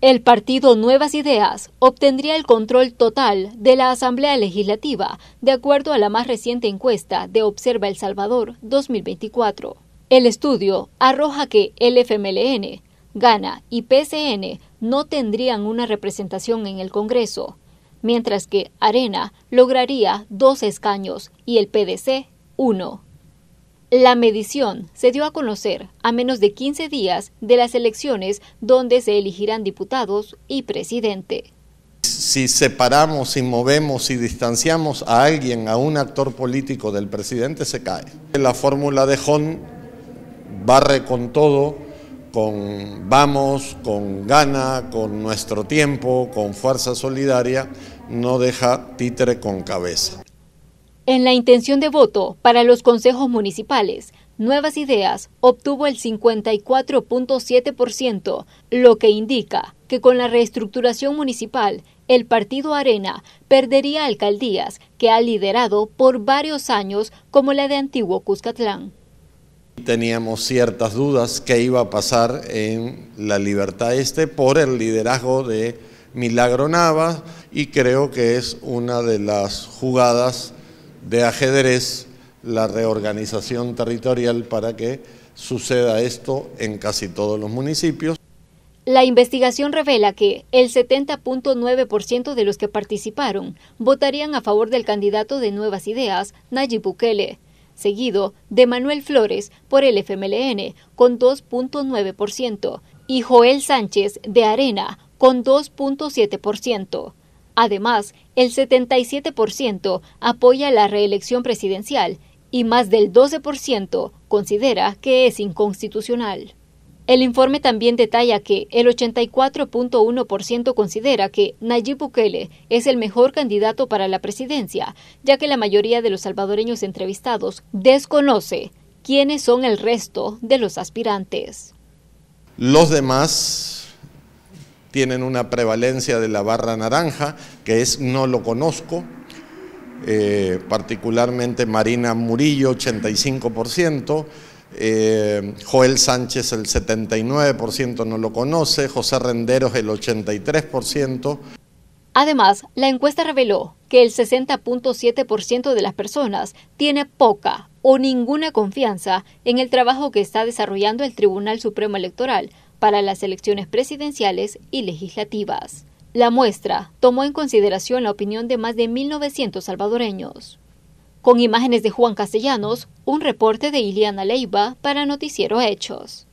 El partido Nuevas Ideas obtendría el control total de la Asamblea Legislativa, de acuerdo a la más reciente encuesta de Observa El Salvador 2024. El estudio arroja que el FMLN, Gana y PCN no tendrían una representación en el Congreso, mientras que Arena lograría dos escaños y el PDC uno. La medición se dio a conocer a menos de 15 días de las elecciones donde se elegirán diputados y presidente. Si separamos, y movemos, y distanciamos a alguien, a un actor político del presidente, se cae. La fórmula de Hon barre con todo, con vamos, con gana, con nuestro tiempo, con fuerza solidaria, no deja títere con cabeza. En la intención de voto para los consejos municipales, Nuevas Ideas obtuvo el 54.7%, lo que indica que con la reestructuración municipal, el partido Arena perdería alcaldías que ha liderado por varios años como la de antiguo Cuscatlán. Teníamos ciertas dudas qué iba a pasar en la Libertad Este por el liderazgo de Milagro Navas y creo que es una de las jugadas de ajedrez la reorganización territorial para que suceda esto en casi todos los municipios. La investigación revela que el 70.9% de los que participaron votarían a favor del candidato de Nuevas Ideas, Nayib Bukele, seguido de Manuel Flores por el FMLN con 2.9% y Joel Sánchez de Arena con 2.7%. Además, el 77% apoya la reelección presidencial y más del 12% considera que es inconstitucional. El informe también detalla que el 84.1% considera que Nayib Bukele es el mejor candidato para la presidencia, ya que la mayoría de los salvadoreños entrevistados desconoce quiénes son el resto de los aspirantes. Los demás tienen una prevalencia de la barra naranja, que es no lo conozco, eh, particularmente Marina Murillo, 85%. Eh, Joel Sánchez el 79% no lo conoce, José Renderos el 83%. Además, la encuesta reveló que el 60.7% de las personas tiene poca o ninguna confianza en el trabajo que está desarrollando el Tribunal Supremo Electoral para las elecciones presidenciales y legislativas. La muestra tomó en consideración la opinión de más de 1.900 salvadoreños. Con imágenes de Juan Castellanos, un reporte de Iliana Leiva para Noticiero Hechos.